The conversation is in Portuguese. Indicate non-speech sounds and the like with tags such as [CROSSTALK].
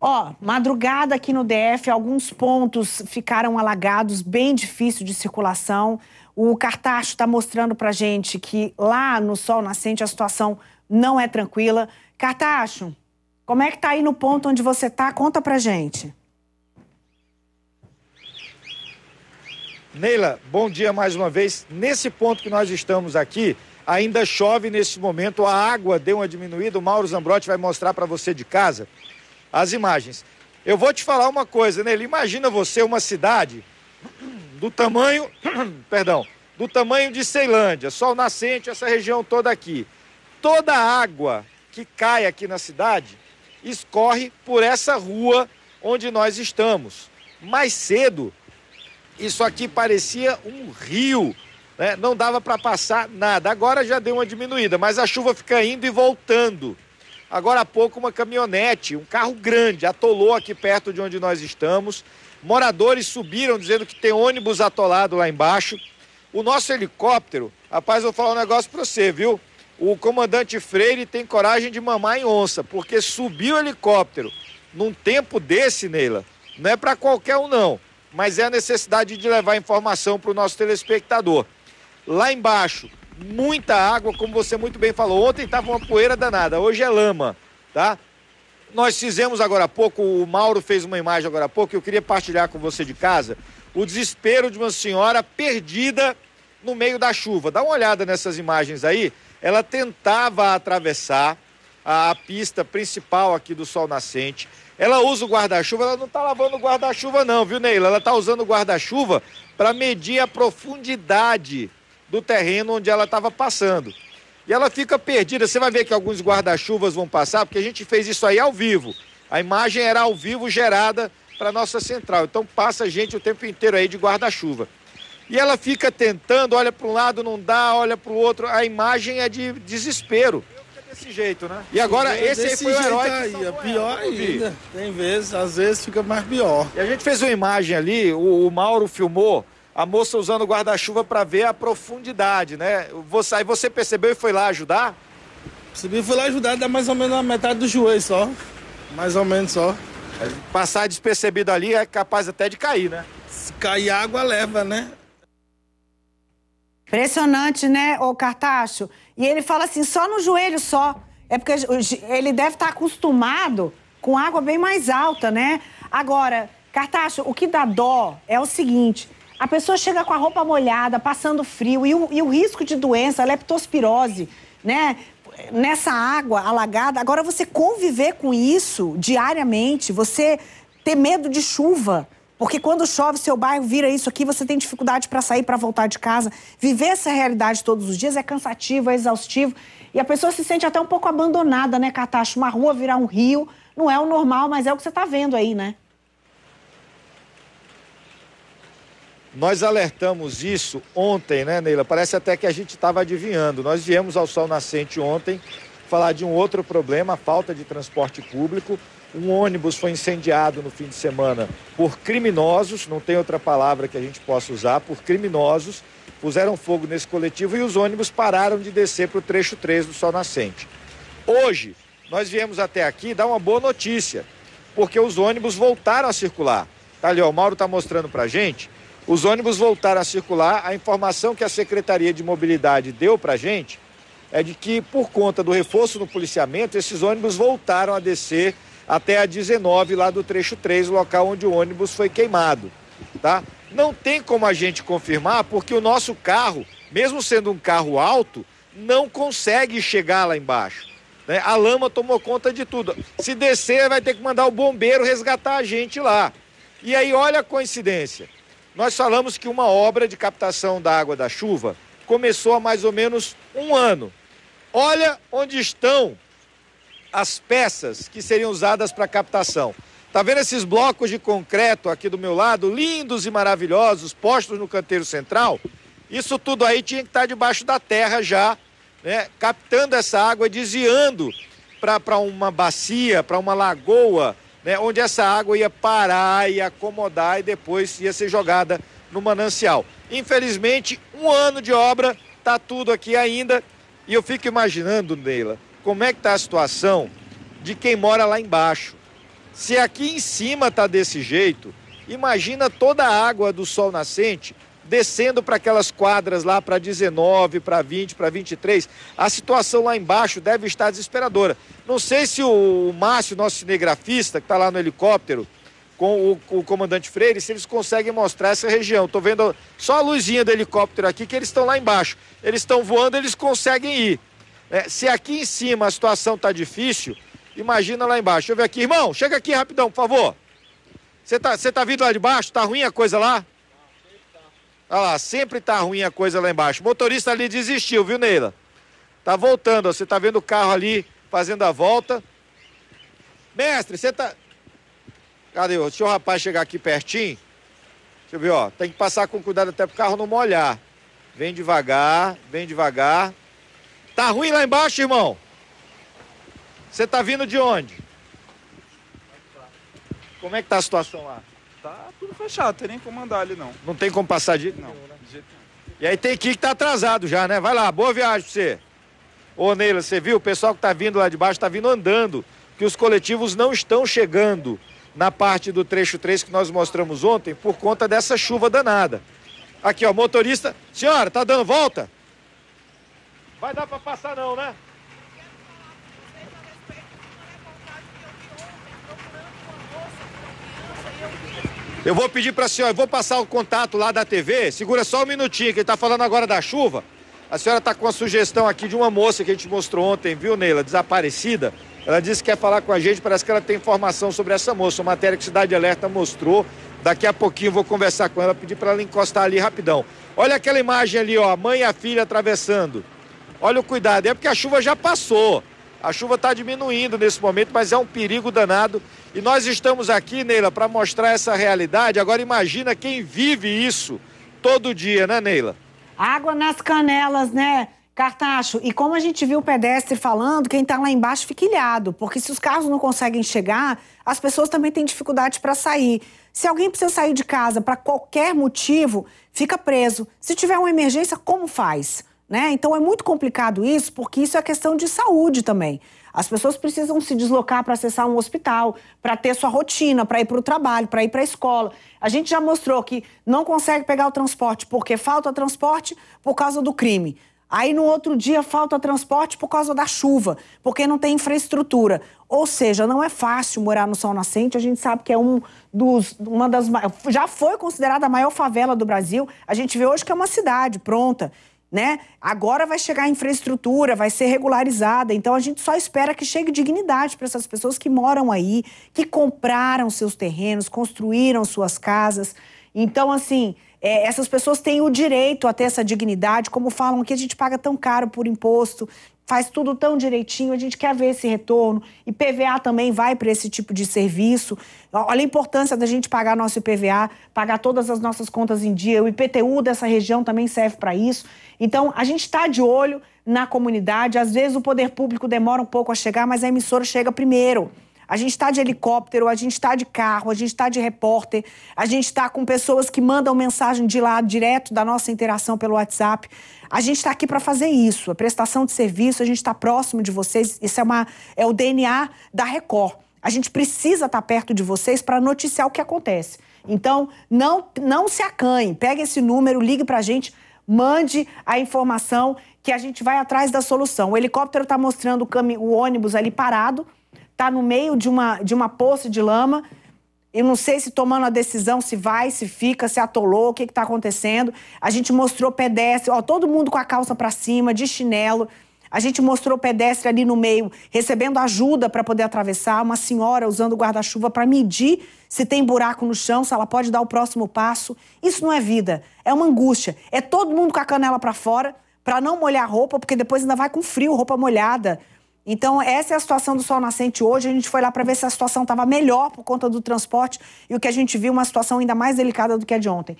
Ó, madrugada aqui no DF, alguns pontos ficaram alagados, bem difícil de circulação. O cartacho está mostrando para gente que lá no Sol Nascente a situação não é tranquila. Cartacho, como é que tá aí no ponto onde você tá? Conta pra gente. Neila, bom dia mais uma vez. Nesse ponto que nós estamos aqui, ainda chove nesse momento, a água deu uma diminuída. O Mauro Zambrotti vai mostrar para você de casa as imagens. Eu vou te falar uma coisa, né? Imagina você uma cidade do tamanho, [CLEARS THROAT] perdão, do tamanho de Ceilândia, sol nascente, essa região toda aqui. Toda a água que cai aqui na cidade escorre por essa rua onde nós estamos. Mais cedo, isso aqui parecia um rio, né? não dava para passar nada. Agora já deu uma diminuída, mas a chuva fica indo e voltando agora há pouco uma caminhonete, um carro grande, atolou aqui perto de onde nós estamos. Moradores subiram dizendo que tem ônibus atolado lá embaixo. O nosso helicóptero, rapaz, vou falar um negócio para você, viu? O comandante Freire tem coragem de mamar em onça, porque subiu o helicóptero num tempo desse, Neila, não é para qualquer um não, mas é a necessidade de levar informação para o nosso telespectador. Lá embaixo, muita água, como você muito bem falou. Ontem estava uma poeira danada, hoje é lama, tá? Nós fizemos agora há pouco, o Mauro fez uma imagem agora há pouco, eu queria partilhar com você de casa o desespero de uma senhora perdida no meio da chuva. Dá uma olhada nessas imagens aí. Ela tentava atravessar a, a pista principal aqui do Sol Nascente. Ela usa o guarda-chuva, ela não está lavando o guarda-chuva não, viu, Neila? Ela está usando o guarda-chuva para medir a profundidade do terreno onde ela estava passando. E ela fica perdida. Você vai ver que alguns guarda-chuvas vão passar, porque a gente fez isso aí ao vivo. A imagem era ao vivo gerada para nossa central. Então passa gente o tempo inteiro aí de guarda-chuva. E ela fica tentando, olha para um lado, não dá, olha para o outro. A imagem é de desespero. desse jeito, né? E agora esse aí foi o herói. Aí, é pior ainda. Tem vezes, às vezes fica mais pior. E a gente fez uma imagem ali, o, o Mauro filmou a moça usando guarda-chuva para ver a profundidade, né? Você, aí você percebeu e foi lá ajudar? Percebi, fui lá ajudar, dá mais ou menos a metade do joelho só. Mais ou menos só. Passar despercebido ali é capaz até de cair, né? Se cair água, leva, né? Impressionante, né, o Cartacho? E ele fala assim, só no joelho só. É porque ele deve estar tá acostumado com água bem mais alta, né? Agora, Cartacho, o que dá dó é o seguinte: a pessoa chega com a roupa molhada, passando frio, e o, e o risco de doença, leptospirose, é né? Nessa água alagada. Agora, você conviver com isso diariamente, você ter medo de chuva, porque quando chove, seu bairro vira isso aqui, você tem dificuldade para sair, para voltar de casa. Viver essa realidade todos os dias é cansativo, é exaustivo. E a pessoa se sente até um pouco abandonada, né, Catacho? Uma rua virar um rio não é o normal, mas é o que você está vendo aí, né? Nós alertamos isso ontem, né, Neila? Parece até que a gente estava adivinhando. Nós viemos ao Sol Nascente ontem falar de um outro problema, a falta de transporte público. Um ônibus foi incendiado no fim de semana por criminosos, não tem outra palavra que a gente possa usar, por criminosos. Puseram fogo nesse coletivo e os ônibus pararam de descer para o trecho 3 do Sol Nascente. Hoje, nós viemos até aqui dar uma boa notícia, porque os ônibus voltaram a circular. Tá ali, ó, o Mauro está mostrando para gente os ônibus voltaram a circular. A informação que a Secretaria de Mobilidade deu para a gente é de que, por conta do reforço no policiamento, esses ônibus voltaram a descer até a 19, lá do trecho 3, local onde o ônibus foi queimado. Tá? Não tem como a gente confirmar, porque o nosso carro, mesmo sendo um carro alto, não consegue chegar lá embaixo. Né? A lama tomou conta de tudo. Se descer, vai ter que mandar o bombeiro resgatar a gente lá. E aí, olha a coincidência. Nós falamos que uma obra de captação da água da chuva começou há mais ou menos um ano. Olha onde estão as peças que seriam usadas para captação. Tá vendo esses blocos de concreto aqui do meu lado, lindos e maravilhosos, postos no canteiro central? Isso tudo aí tinha que estar tá debaixo da terra já, né? Captando essa água, desviando para uma bacia, para uma lagoa, né, onde essa água ia parar, e acomodar e depois ia ser jogada no manancial. Infelizmente, um ano de obra, tá tudo aqui ainda. E eu fico imaginando, Neila, como é que tá a situação de quem mora lá embaixo. Se aqui em cima tá desse jeito, imagina toda a água do sol nascente descendo para aquelas quadras lá para 19, para 20, para 23, a situação lá embaixo deve estar desesperadora. Não sei se o Márcio, nosso cinegrafista, que está lá no helicóptero, com o, o, comandante Freire, se eles conseguem mostrar essa região. Estou vendo só a luzinha do helicóptero aqui, que eles estão lá embaixo. Eles estão voando, eles conseguem ir. É, se aqui em cima a situação está difícil, imagina lá embaixo. Deixa eu ver aqui, irmão, chega aqui rapidão, por favor. Você está tá vindo lá de baixo? Está ruim a coisa lá? Olha lá, sempre tá ruim a coisa lá embaixo. O motorista ali desistiu, viu, Neila? Tá voltando, ó. Você tá vendo o carro ali fazendo a volta. Mestre, você tá. Cadê? Deixa o rapaz chegar aqui pertinho. Deixa eu ver, ó. Tem que passar com cuidado até pro carro não molhar. Vem devagar, vem devagar. Tá ruim lá embaixo, irmão? Você tá vindo de onde? Como é que tá a situação lá? tá tudo fechado, tem nem como andar ali não. Não tem como passar de. jeito nenhum. E aí tem que que tá atrasado já, né? Vai lá, boa viagem pra você. Ô Neila, você viu? O pessoal que tá vindo lá de baixo tá vindo andando, que os coletivos não estão chegando na parte do trecho 3 que nós mostramos ontem por conta dessa chuva danada. Aqui, ó, motorista. Senhora, tá dando volta? Vai dar para passar não, né? Eu vou pedir para a senhora, eu vou passar o contato lá da TV, segura só um minutinho, que ele está falando agora da chuva. A senhora está com a sugestão aqui de uma moça que a gente mostrou ontem, viu, Neila? Desaparecida. Ela disse que quer falar com a gente, parece que ela tem informação sobre essa moça. Uma matéria que Cidade Alerta mostrou. Daqui a pouquinho eu vou conversar com ela, pedir para ela encostar ali rapidão. Olha aquela imagem ali, ó, a mãe e a filha atravessando. Olha o cuidado, é porque a chuva já passou. A chuva está diminuindo nesse momento, mas é um perigo danado. E nós estamos aqui, Neila, para mostrar essa realidade. Agora imagina quem vive isso todo dia, né, Neila? Água nas canelas, né? Cartacho, e como a gente viu o pedestre falando, quem está lá embaixo fica ilhado, porque se os carros não conseguem chegar, as pessoas também têm dificuldade para sair. Se alguém precisa sair de casa para qualquer motivo, fica preso. Se tiver uma emergência, como faz? Né? Então é muito complicado isso, porque isso é questão de saúde também. As pessoas precisam se deslocar para acessar um hospital, para ter sua rotina, para ir para o trabalho, para ir para a escola. A gente já mostrou que não consegue pegar o transporte porque falta transporte por causa do crime. Aí no outro dia falta transporte por causa da chuva, porque não tem infraestrutura. Ou seja, não é fácil morar no Sol Nascente. A gente sabe que é um dos, uma das já foi considerada a maior favela do Brasil. A gente vê hoje que é uma cidade pronta né? Agora vai chegar a infraestrutura, vai ser regularizada. Então a gente só espera que chegue dignidade para essas pessoas que moram aí, que compraram seus terrenos, construíram suas casas. Então, assim, é, essas pessoas têm o direito a ter essa dignidade, como falam que a gente paga tão caro por imposto, faz tudo tão direitinho, a gente quer ver esse retorno. E PVA também vai para esse tipo de serviço. Olha a importância da gente pagar nosso IPVA, pagar todas as nossas contas em dia. O IPTU dessa região também serve para isso. Então, a gente está de olho na comunidade. Às vezes o poder público demora um pouco a chegar, mas a emissora chega primeiro. A gente está de helicóptero, a gente está de carro, a gente está de repórter, a gente está com pessoas que mandam mensagem de lá direto da nossa interação pelo WhatsApp. A gente está aqui para fazer isso, a prestação de serviço, a gente está próximo de vocês. Isso é, uma, é o DNA da Record. A gente precisa estar tá perto de vocês para noticiar o que acontece. Então, não, não se acanhe, pegue esse número, ligue para a gente, mande a informação que a gente vai atrás da solução. O helicóptero está mostrando o, o ônibus ali parado, está no meio de uma, de uma poça de lama. Eu não sei se tomando a decisão, se vai, se fica, se atolou, o que está acontecendo. A gente mostrou pedestre, ó, todo mundo com a calça para cima, de chinelo. A gente mostrou pedestre ali no meio, recebendo ajuda para poder atravessar. Uma senhora usando guarda-chuva para medir se tem buraco no chão, se ela pode dar o próximo passo. Isso não é vida, é uma angústia. É todo mundo com a canela para fora para não molhar a roupa, porque depois ainda vai com frio, roupa molhada. Então, essa é a situação do Sol Nascente hoje. A gente foi lá para ver se a situação estava melhor por conta do transporte e o que a gente viu, uma situação ainda mais delicada do que a de ontem.